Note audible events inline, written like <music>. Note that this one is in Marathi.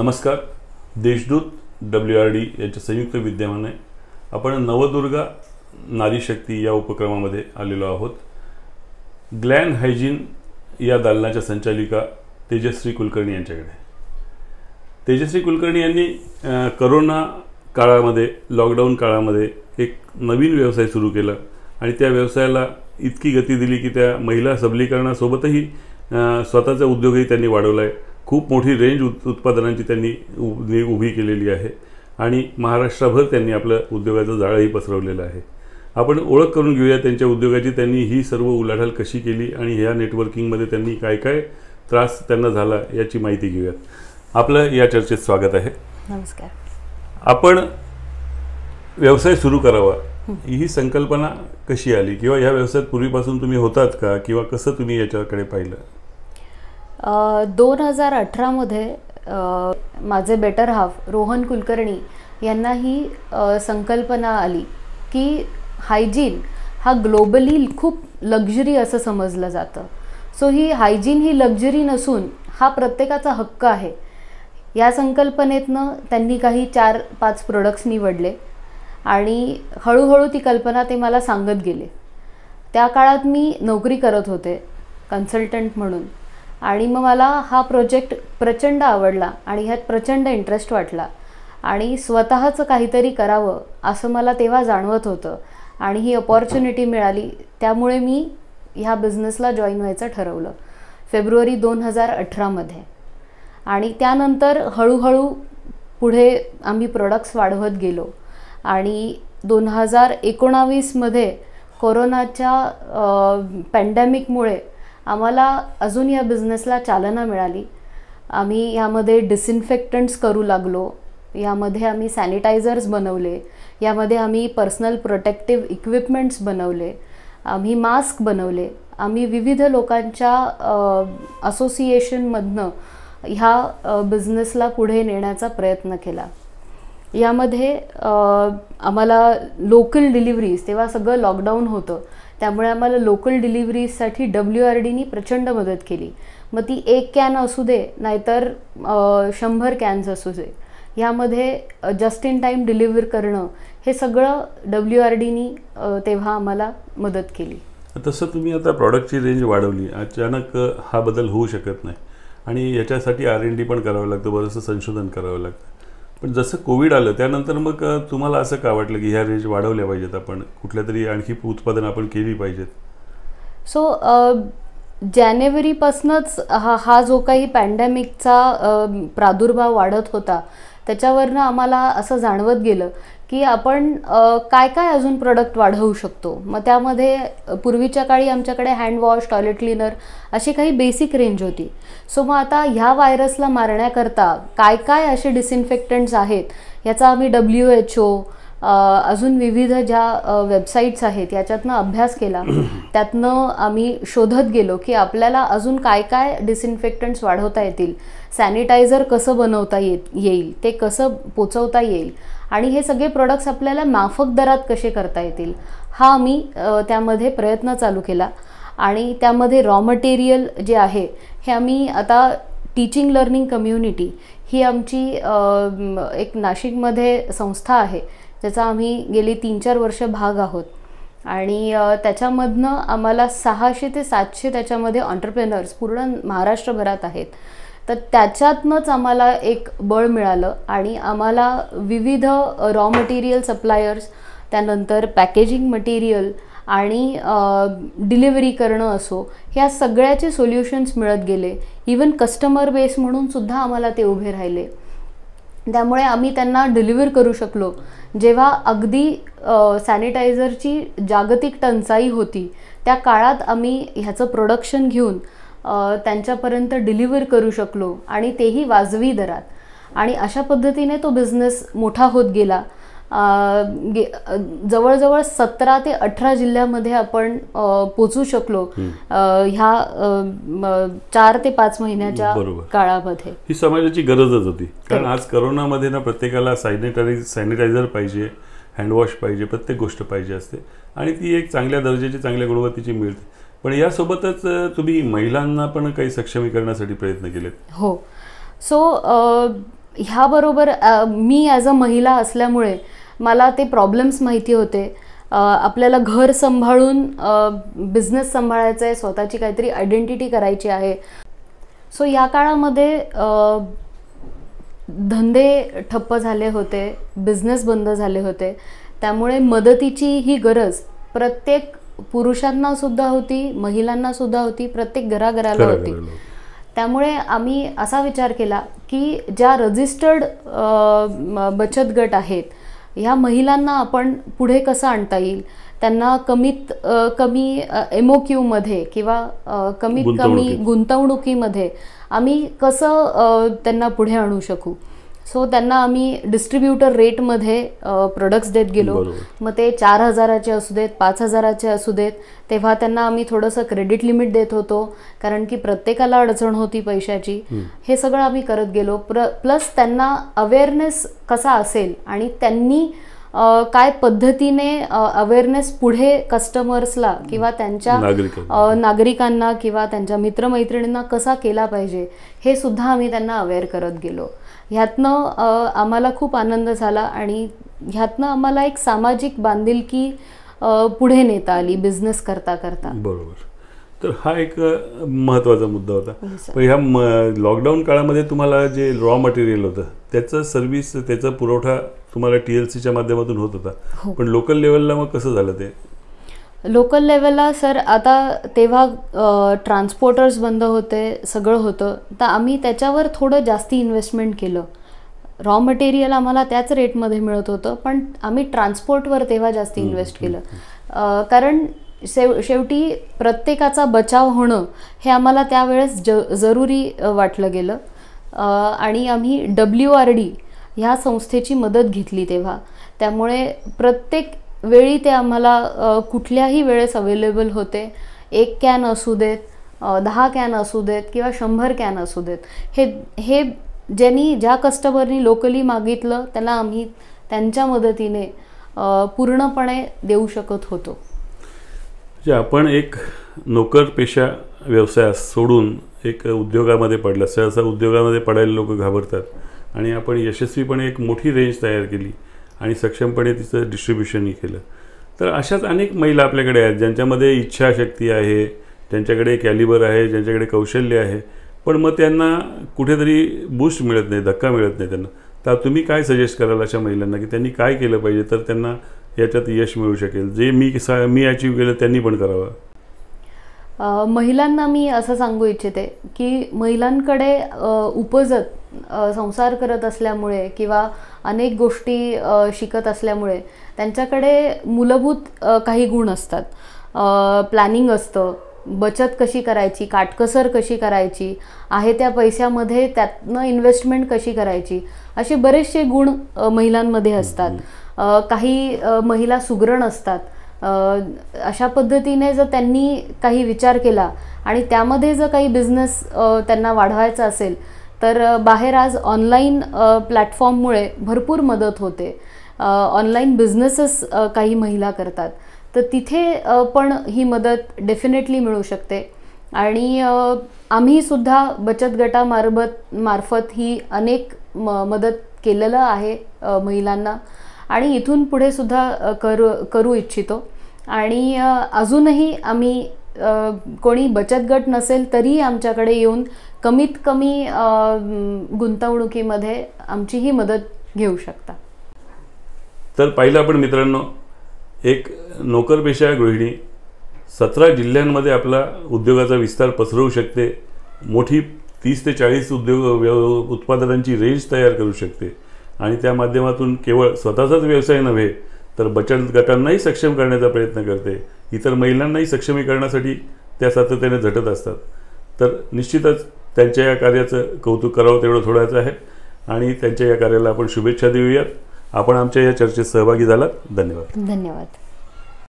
नमस्कार देशदूत डब्ल्यू आर डी यांच्या संयुक्त विद्यमाने आपण नवदुर्गा नारी शक्ती या उपक्रमामध्ये आलेलो आहोत ग्लॅन हायजीन या दालनाच्या संचालिका तेजश्री कुलकर्णी यांच्याकडे तेजश्री कुलकर्णी यांनी करोना काळामध्ये लॉकडाऊन काळामध्ये एक नवीन व्यवसाय सुरू केला आणि त्या व्यवसायाला इतकी गती दिली की त्या महिला सबलीकरणासोबतही स्वतःचा उद्योगही त्यांनी वाढवला आहे खूप मोठी रेंज उत् उत्पादनांची त्यांनी उभी केलेली आहे आणि महाराष्ट्राभर त्यांनी आपलं उद्योगाचं जाळंही पसरवलेलं आहे आपण ओळख करून घेऊया त्यांच्या उद्योगाची त्यांनी ही सर्व उलाढाल कशी केली आणि ह्या नेटवर्किंगमध्ये त्यांनी काय काय त्रास त्यांना झाला याची माहिती घेऊयात आपलं या चर्चेत स्वागत आहे नमस्कार आपण व्यवसाय सुरू करावा ही संकल्पना कशी आली किंवा या व्यवसायात पूर्वीपासून तुम्ही होतात का किंवा कसं तुम्ही याच्याकडे पाहिलं दोन हजार अठरामध्ये माझे बेटर हाफ रोहन कुलकर्णी यांना ही संकल्पना आली की हायजीन हा ग्लोबली खूप लक्झरी असं समजलं जातं सो ही हायजीन ही लक्झरी नसून हा प्रत्येकाचा हक्क आहे या संकल्पनेतनं त्यांनी काही चार पाच प्रोडक्ट्स निवडले आणि हळूहळू ती कल्पना ते मला सांगत गेले त्या काळात मी नोकरी करत होते कन्सल्टंट म्हणून आणि मग मला हा प्रोजेक्ट प्रचंड आवडला आणि ह्यात प्रचंड इंटरेस्ट वाटला आणि स्वतःचं काहीतरी करावं असं मला तेव्हा जाणवत होतं आणि ही अपॉर्च्युनिटी मिळाली त्यामुळे मी ह्या बिझनेसला जॉईन व्हायचं ठरवलं फेब्रुवारी दोन हजार अठरामध्ये आणि त्यानंतर हळूहळू पुढे आम्ही प्रोडक्ट्स वाढवत गेलो आणि दोन हजार एकोणावीसमध्ये कोरोनाच्या पॅन्डेमिकमुळे आम्हाला अजून या बिझनेसला चालना मिळाली आम्ही यामध्ये डिसइन्फेक्टंट्स करू लागलो यामध्ये आम्ही सॅनिटायझर्स बनवले यामध्ये आम्ही पर्सनल प्रोटेक्टिव्ह इक्विपमेंट्स बनवले आम्ही मास्क बनवले आम्ही विविध लोकांच्या असोसिएशनमधनं ह्या बिझनेसला पुढे नेण्याचा प्रयत्न केला यामध्ये आम्हाला लोकल डिलिव्हरीज तेव्हा सगळं लॉकडाऊन होतं त्यामुळे आम्हाला लोकल डिलिव्हरीजसाठी डब्ल्यू आर डीनी प्रचंड मदत केली मग ती एक कॅन असू दे नाहीतर शंभर कॅन्स असू दे ह्यामध्ये जस्ट इन टाईम डिलिव्हर करणं हे सगळं डब्ल्यू आर डीनी तेव्हा आम्हाला मदत केली तसं तुम्ही आता प्रॉडक्टची रेंज वाढवली अचानक हा बदल होऊ शकत नाही आणि याच्यासाठी आर एन डी पण करावं लागतं बरंचसं संशोधन करावं लागतं पण जसं कोविड आलं त्यानंतर मग तुम्हाला असं का वाटलं की ह्या रेंज वाढवल्या पाहिजेत आपण कुठल्या तरी आणखी उत्पादन आपण केली पाहिजेत सो जानेवारीपासूनच हा हा जो काही पॅन्डेमिकचा प्रादुर्भाव वाढत होता त्याच्यावरनं आम्हाला असं जाणवत गेलं की आपण काय काय अजून प्रोडक्ट वाढवू शकतो मग त्यामध्ये पूर्वीच्या काळी आमच्याकडे हँडवॉश टॉयलेट क्लीनर अशी काही बेसिक रेंज होती सो मग आता ह्या व्हायरसला मारण्याकरता काय काय असे डिसइन्फेक्टंट्स आहेत याचा आम्ही डब्ल्यू एच ओ अजून विविध ज्या वेबसाईट्स आहेत याच्यातनं अभ्यास केला <clears throat> त्यातनं आम्ही शोधत गेलो की आपल्याला अजून काय काय डिसइन्फेक्टंट्स वाढवता येतील सॅनिटायझर कसं बनवता येत येईल ते कसं पोचवता येईल आणि हे सगळे प्रोडक्ट्स आपल्याला माफक दरात कसे करता येतील हा आम्ही त्यामध्ये प्रयत्न चालू केला आणि त्यामध्ये रॉ मटेरियल जे आहे हे आम्ही आता टीचिंग लर्निंग कम्युनिटी ही आमची एक नाशिकमध्ये संस्था आहे ज्याचा आम्ही गेली तीन चार वर्ष भाग आहोत आणि त्याच्यामधनं आम्हाला सहाशे ते सातशे त्याच्यामध्ये ऑन्टरप्रेनर्स पूर्ण महाराष्ट्रभरात आहेत तर त्याच्यातनंच आम्हाला एक बळ मिळालं आणि आम्हाला विविध रॉ मटेरियल सप्लायर्स त्यानंतर पॅकेजिंग मटेरियल आणि डिलिव्हरी करणं असो ह्या सगळ्याचे सोल्युशन्स मिळत गेले इवन कस्टमर बेस म्हणून सुद्धा आम्हाला ते उभे राहिले त्यामुळे आम्ही त्यांना डिलिव्हर करू शकलो जेव्हा अगदी सॅनिटायझरची जागतिक टंचाई होती त्या काळात आम्ही ह्याचं प्रोडक्शन घेऊन त्यांच्यापर्यंत डिलिव्हर करू शकलो आणि तेही वाजवी दरात आणि अशा पद्धतीने तो बिझनेस मोठा होत गेला जवळ जवळजवळ सतरा ते अठरा जिल्ह्यामध्ये आपण पोचू शकलो ह्या चार ते पाच महिन्याच्या काळामध्ये ही समाजाची गरजच होती कारण आज करोनामध्ये ना प्रत्येकाला सॅनिटायझर पाहिजे हँडवॉश पाहिजे प्रत्येक गोष्ट पाहिजे असते आणि ती एक चांगल्या दर्जाची चांगल्या गुणवत्तेची मिळते पण यासोबतच तुम्ही महिलांना पण काही सक्षमीकरणासाठी प्रयत्न केलेत हो सो ह्या बरोबर मी ॲज अ महिला असल्यामुळे मला ते प्रॉब्लेम्स माहिती होते आपल्याला घर सांभाळून बिझनेस सांभाळायचा आहे स्वतःची काहीतरी आयडेंटिटी करायची आहे सो या काळामध्ये धंदे ठप्प झाले होते बिझनेस बंद झाले होते त्यामुळे मदतीची ही गरज प्रत्येक पुरुषांना सुद्धा होती महिलांना सुद्धा होती प्रत्येक घराघराला होती त्यामुळे आम्ही असा विचार केला की ज्या रजिस्टर्ड बचत गट आहेत ह्या महिलांना आपण पुढे कसं आणता येईल त्यांना कमीत कमी एमओक्यू मध्ये किंवा कमीत कमी गुंतवणुकीमध्ये आम्ही कसं त्यांना पुढे आणू शकू सो त्यांना आम्ही डिस्ट्रीब्युटर रेटमध्ये प्रोडक्ट्स देत गेलो मग ते चार हजाराचे असू देत पाच हजाराचे असू देत तेव्हा त्यांना आम्ही थोडंसं क्रेडिट लिमिट देत होतो कारण की प्रत्येकाला अडचण होती पैशाची हे सगळं आम्ही करत गेलो प्र प्लस त्यांना अवेअरनेस कसा असेल आणि त्यांनी काय पद्धतीने अवेअरनेस पुढे कस्टमर्सला किंवा त्यांच्या नागरिकांना किंवा त्यांच्या मित्रमैत्रिणींना कसा केला पाहिजे हे सुद्धा आम्ही त्यांना अवेअर करत गेलो ह्यातनं आम्हाला खूप आनंद झाला आणि ह्यातनं आम्हाला एक सामाजिक बांधिलकी पुढे नेता आली बिझनेस करता करता बरोबर तर हा एक महत्वाचा मुद्दा होता हो, पण ह्या लॉकडाऊन काळामध्ये तुम्हाला जे रॉ मटेरियल होतं त्याचं सर्व्हिस त्याचा पुरवठा तुम्हाला टी एल सीच्या माध्यमातून होत होता हो. पण लोकल लेवलला मग कसं झालं ते लोकल लेवलला सर आता तेव्हा ट्रान्सपोर्टर्स बंद होते सगळं होतं तर आम्ही त्याच्यावर थोडं जास्ती इन्व्हेस्टमेंट केलं रॉ मटेरियल आम्हाला त्याच रेटमध्ये मिळत होतं पण आम्ही ट्रान्सपोर्टवर तेव्हा जास्ती इन्व्हेस्ट केलं कारण शेव शेवटी प्रत्येकाचा बचाव होणं हे आम्हाला त्यावेळेस ज जरुरी वाटलं गेलं आणि आम्ही डब्ल्यू आर डी ह्या संस्थेची मदत घेतली तेव्हा त्यामुळे प्रत्येक वेळी ते आम्हाला कुठल्याही वेळेस अवेलेबल होते एक कॅन असू देत दहा कॅन असू देत किंवा शंभर कॅन असू देत हे हे ज्यांनी ज्या कस्टमरनी लोकली मागितलं त्यांना आम्ही त्यांच्या मदतीने पूर्णपणे देऊ शकत होतो म्हणजे आपण एक नोकर पेशा व्यवसाय सोडून एक उद्योगामध्ये पडला सहसा उद्योगामध्ये पडायला लोक घाबरतात आणि आपण यशस्वीपणे एक मोठी रेंज तयार केली आणि सक्षमपणे तिचं डिस्ट्रीब्युशनही केलं तर अशाच अनेक महिला आपल्याकडे आहेत ज्यांच्यामध्ये इच्छाशक्ती आहे त्यांच्याकडे कॅलिबर आहे ज्यांच्याकडे कौशल्य आहे पण मग त्यांना कुठेतरी बूस्ट मिळत नाही धक्का मिळत नाही त्यांना तर तुम्ही काय सजेस्ट कराल अशा महिलांना की त्यांनी काय केलं पाहिजे तर त्यांना याच्यात यश मिळू शकेल जे मी मी अचीव्ह केलं त्यांनी पण करावं महिलांना मी असं सांगू इच्छिते की महिलांकडे उपजत संसार करत असल्यामुळे किंवा अनेक गोष्टी शिकत असल्यामुळे त्यांच्याकडे मूलभूत काही गुण असतात प्लॅनिंग असतं बचत कशी करायची काटकसर कशी करायची आहे त्या पैशामध्ये त्यातनं इन्व्हेस्टमेंट कशी करायची असे बरेचसे गुण महिलांमध्ये असतात काही महिला सुग्रण असतात अशा पद्धतीने जर त्यांनी काही विचार केला आणि त्यामध्ये जर काही बिझनेस त्यांना वाढवायचा असेल तर बाहेर आज ऑनलाईन प्लॅटफॉर्ममुळे भरपूर मदत होते ऑनलाईन बिझनेसेस काही महिला करतात तर तिथे पण ही मदत डेफिनेटली मिळू शकते आणि आम्हीसुद्धा बचत गटामार्फत मार्फत ही अनेक म मदत केलेलं आहे महिलांना आणि इथून पुढे सुद्धा करू करू इच्छितो आणि अजूनही आम्ही कोणी बचत गट नसेल तरी आमच्याकडे येऊन कमीत कमी गुंतवणुकीमध्ये आमचीही मदत घेऊ शकता तर पाहिलं आपण मित्रांनो एक नोकरपेशा गृहिणी सतरा जिल्ह्यांमध्ये आपला उद्योगाचा विस्तार पसरवू शकते मोठी तीस ते चाळीस उद्योग उत्पादनांची रेंज तयार करू शकते आणि त्या माध्यमातून केवळ स्वतःचाच व्यवसाय नव्हे तर बचत गटांनाही सक्षम करण्याचा प्रयत्न करते इतर महिलांनाही सक्षमीकरणासाठी त्या सातत्याने झटत असतात तर निश्चितच त्यांच्या या कार्याचं कौतुक करावं तेवढं थोडायचं आहे आणि त्यांच्या या कार्याला आपण शुभेच्छा देऊयात आपण आमच्या या चर्चेत सहभागी झालात धन्यवाद धन्यवाद